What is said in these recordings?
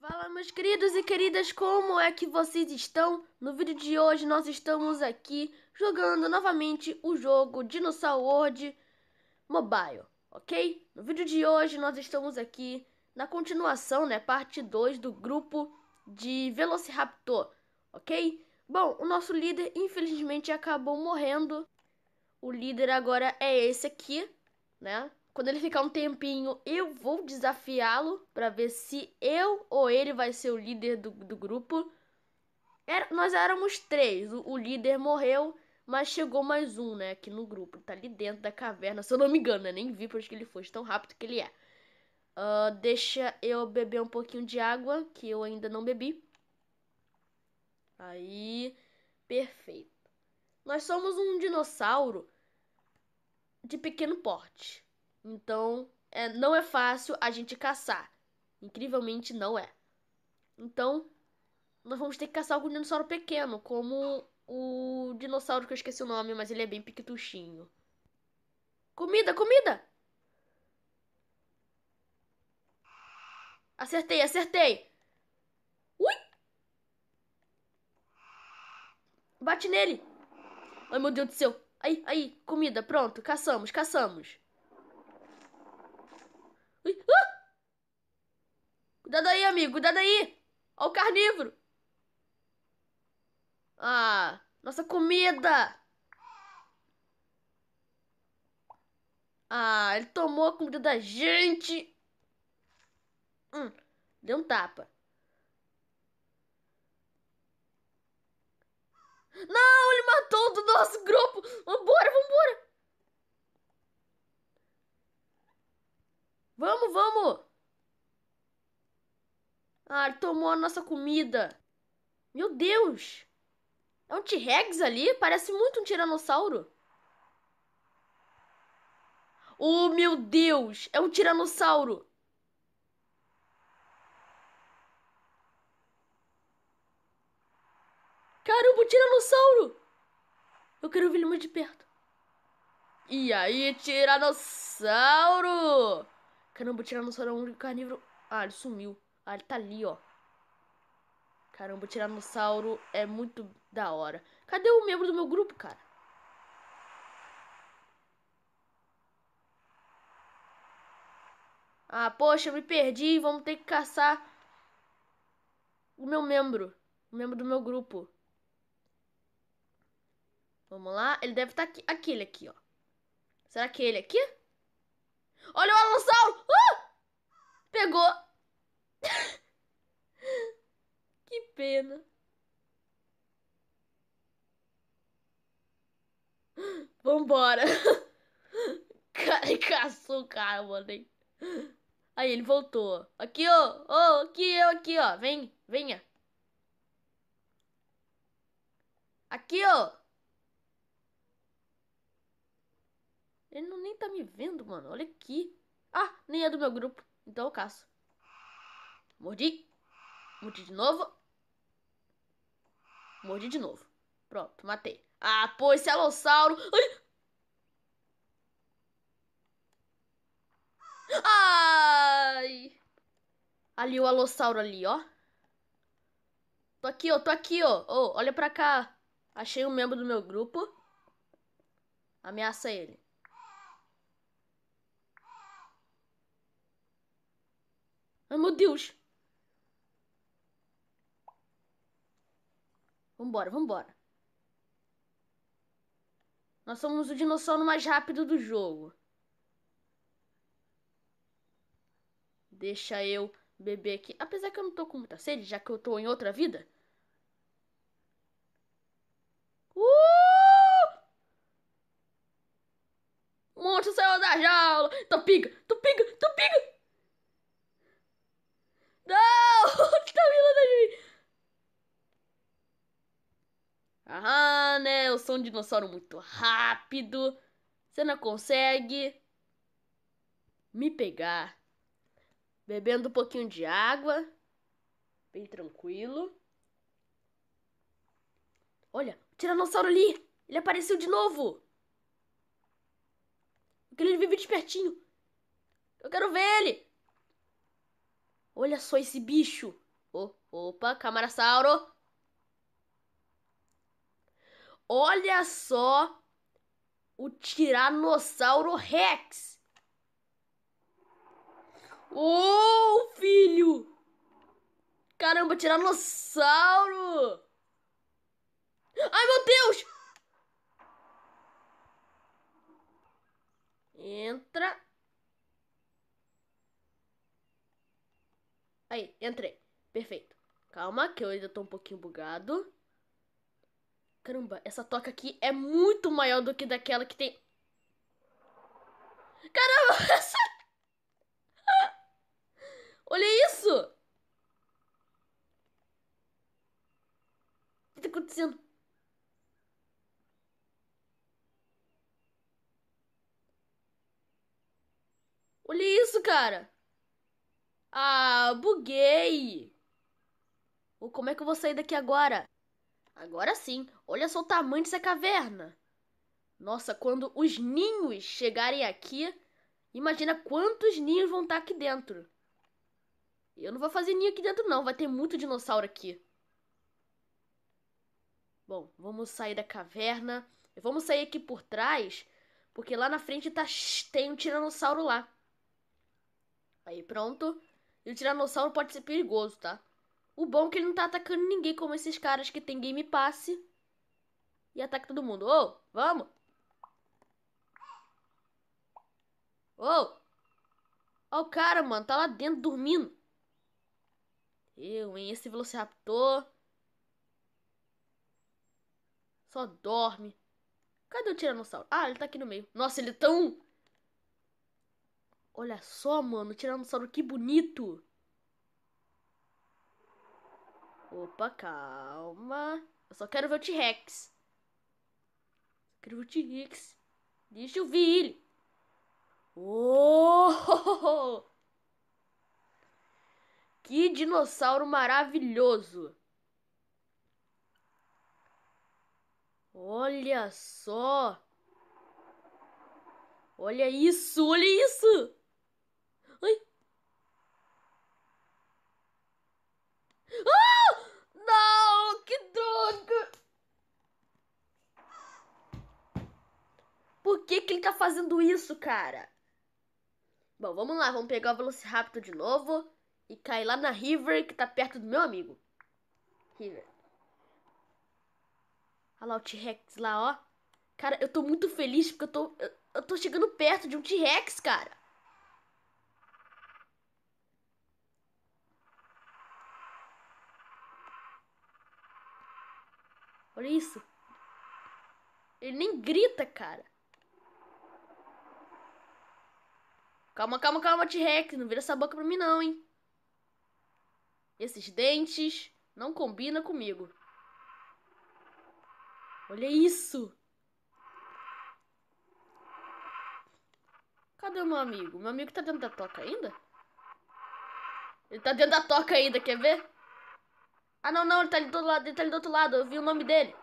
Fala meus queridos e queridas, como é que vocês estão? No vídeo de hoje nós estamos aqui jogando novamente o jogo Dinosaur World Mobile, ok? No vídeo de hoje nós estamos aqui na continuação, né, parte 2 do grupo de Velociraptor, ok? Bom, o nosso líder infelizmente acabou morrendo. O líder agora é esse aqui, né? Quando ele ficar um tempinho, eu vou desafiá-lo para ver se eu ou ele vai ser o líder do, do grupo. Era, nós éramos três. O, o, líder morreu, mas chegou mais um, né? Aqui no grupo. Tá ali dentro da caverna. Se eu não me engano, né? Nem vi por onde que ele foi. Tão rápido que ele é. Uh, deixa eu beber um pouquinho de água, que eu ainda não bebi. Aí, perfeito. Nós somos um dinossauro de pequeno porte. Então, é, não é fácil a gente caçar. Incrivelmente não é. Então, nós vamos ter que caçar algum dinossauro pequeno, como o dinossauro que eu esqueci o nome, mas ele é bem piquetuchinho. Comida, comida! Acertei, acertei! Ui! Bate nele! Ai, meu Deus do céu! Aí, aí, comida, pronto, caçamos, caçamos. Cuidado aí, amigo, cuidado aí! Olha o carnívoro! Ah, nossa comida! Ah, ele tomou a comida da gente! Hum, deu um tapa. Não, ele matou do nosso grupo! Vambora, vambora! Vamos, vamos! Ah, ele tomou a nossa comida. Meu Deus! É um T-Rex ali? Parece muito um tiranossauro. Oh, meu Deus! É um tiranossauro! Caramba, um tiranossauro! Eu quero ver ele mais de perto. E aí, tiranossauro! Caramba, o Tiranossauro é carnívoro. Ah, ele sumiu. Ah, ele tá ali, ó. Caramba, o Tiranossauro é muito da hora. Cadê o membro do meu grupo, cara? Ah, poxa, me perdi. Vamos ter que caçar o meu membro. O membro do meu grupo. Vamos lá. Ele deve estar tá aqui. Aquele aqui, ó. Será que é ele aqui? Olha o alossauro! Uh! Pegou. que pena. Vambora. Cara, caçou o cara, mano. Aí, ele voltou. Aqui, ó. aqui, eu aqui, ó. Vem, venha. Aqui, ó. Ele não nem tá me vendo, mano. Olha aqui. Ah, nem é do meu grupo. Então eu caço. Mordi. Mordi de novo. Mordi de novo. Pronto, matei. Ah, pô, esse alossauro. Ai. Ai. Ali o alossauro ali, ó. Tô aqui, ó. Tô aqui, ó. Oh, olha pra cá. Achei um membro do meu grupo. Ameaça ele. Ai, meu Deus! Vambora, vambora. Nós somos o dinossauro mais rápido do jogo. Deixa eu beber aqui. Apesar que eu não tô com muita sede, já que eu tô em outra vida. Uh! Monstro saiu da jaula! Tupiga, tupiga, Ah, né? Eu sou um dinossauro muito rápido. Você não consegue me pegar. Bebendo um pouquinho de água, bem tranquilo. Olha, o tiranossauro ali! Ele apareceu de novo! Porque ele vive de pertinho. Eu quero ver ele! Olha só esse bicho! Oh, opa, camarasauro! Olha só o Tiranossauro Rex. Ô, oh, filho! Caramba, Tiranossauro! Ai, meu Deus! Entra. Aí, entrei. Perfeito. Calma, que eu ainda tô um pouquinho bugado. Caramba, essa toca aqui é muito maior do que daquela que tem. Caramba, essa. Olha isso! O que tá acontecendo? Olha isso, cara! Ah, buguei! Ou como é que eu vou sair daqui agora? Agora sim. Olha só o tamanho dessa caverna. Nossa, quando os ninhos chegarem aqui, imagina quantos ninhos vão estar aqui dentro. Eu não vou fazer ninho aqui dentro não, vai ter muito dinossauro aqui. Bom, vamos sair da caverna. Vamos sair aqui por trás, porque lá na frente tá tem um tiranossauro lá. Aí, pronto. E o tiranossauro pode ser perigoso, tá? O bom é que ele não tá atacando ninguém como esses caras que tem Game Pass e ataca todo mundo. Ô, oh, vamos! Ô! Oh. Ó oh, o cara, mano, tá lá dentro dormindo. Eu, hein, esse Velociraptor... Só dorme. Cadê o Tiranossauro? Ah, ele tá aqui no meio. Nossa, ele é tão... Olha só, mano, o Tiranossauro, que bonito. Opa, calma. Eu só quero ver o T-Rex. Crutinix. Deixa eu ver ele. Oh! Que dinossauro maravilhoso! Olha só! Olha isso, olha isso! Ai! Ah! Não, que droga! Por que, que ele tá fazendo isso, cara? Bom, vamos lá, vamos pegar o Velociraptor de novo e cair lá na River, que tá perto do meu amigo. River. Olha lá o T-Rex lá, ó. Cara, eu tô muito feliz porque eu tô, eu, eu tô chegando perto de um T-Rex, cara. Olha isso. Ele nem grita, cara. Calma, calma, calma, T-Rex. Não vira essa boca pra mim, não, hein? Esses dentes não combinam comigo. Olha isso! Cadê o meu amigo? Meu amigo tá dentro da toca ainda? Ele tá dentro da toca ainda, quer ver? Ah, não, não, ele tá ali do outro lado, ele tá ali do outro lado, eu vi o nome dele.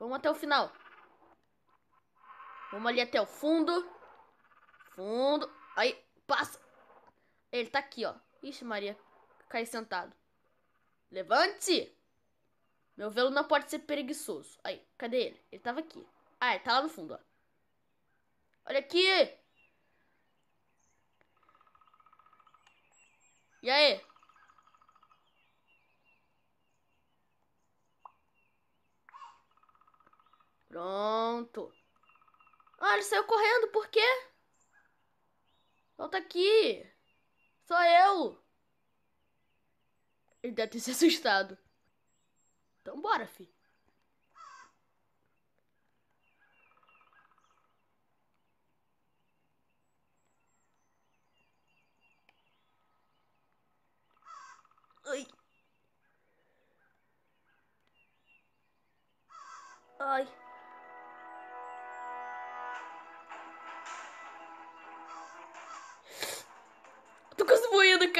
Vamos até o final. Vamos ali até o fundo. Fundo. Aí, passa. Ele tá aqui, ó. Ixi, Maria. Cai sentado. Levante! Meu velo não pode ser preguiçoso. Aí, cadê ele? Ele tava aqui. Ah, ele tá lá no fundo, ó. Olha aqui! E aí? Pronto. Ah, ele saiu correndo, por quê? Volta então tá aqui! Sou eu! Ele deve ter se assustado. Então bora, fi. Ai. Ai.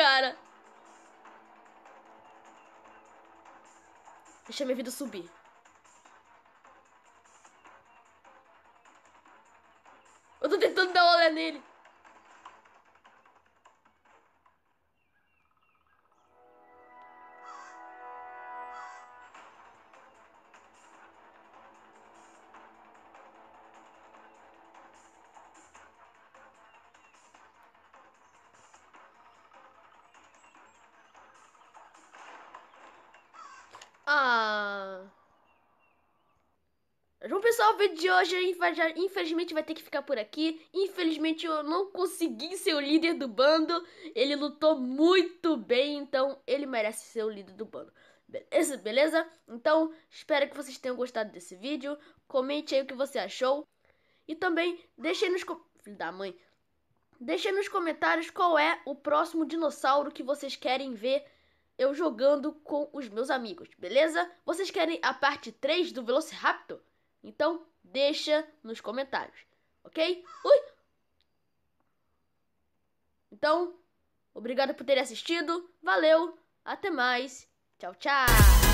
cara. Deixa minha vida subir. pessoal, o vídeo de hoje infelizmente vai ter que ficar por aqui. Infelizmente eu não consegui ser o líder do bando. Ele lutou muito bem, então ele merece ser o líder do bando. Beleza? Beleza? Então, espero que vocês tenham gostado desse vídeo. Comente aí o que você achou. E também, deixe nos... Filho da mãe. Deixe nos comentários qual é o próximo dinossauro que vocês querem ver eu jogando com os meus amigos, beleza? Vocês querem a parte 3 do Velociraptor? Então, deixa nos comentários, ok? Ui! Então, obrigado por ter assistido, valeu, até mais, tchau, tchau!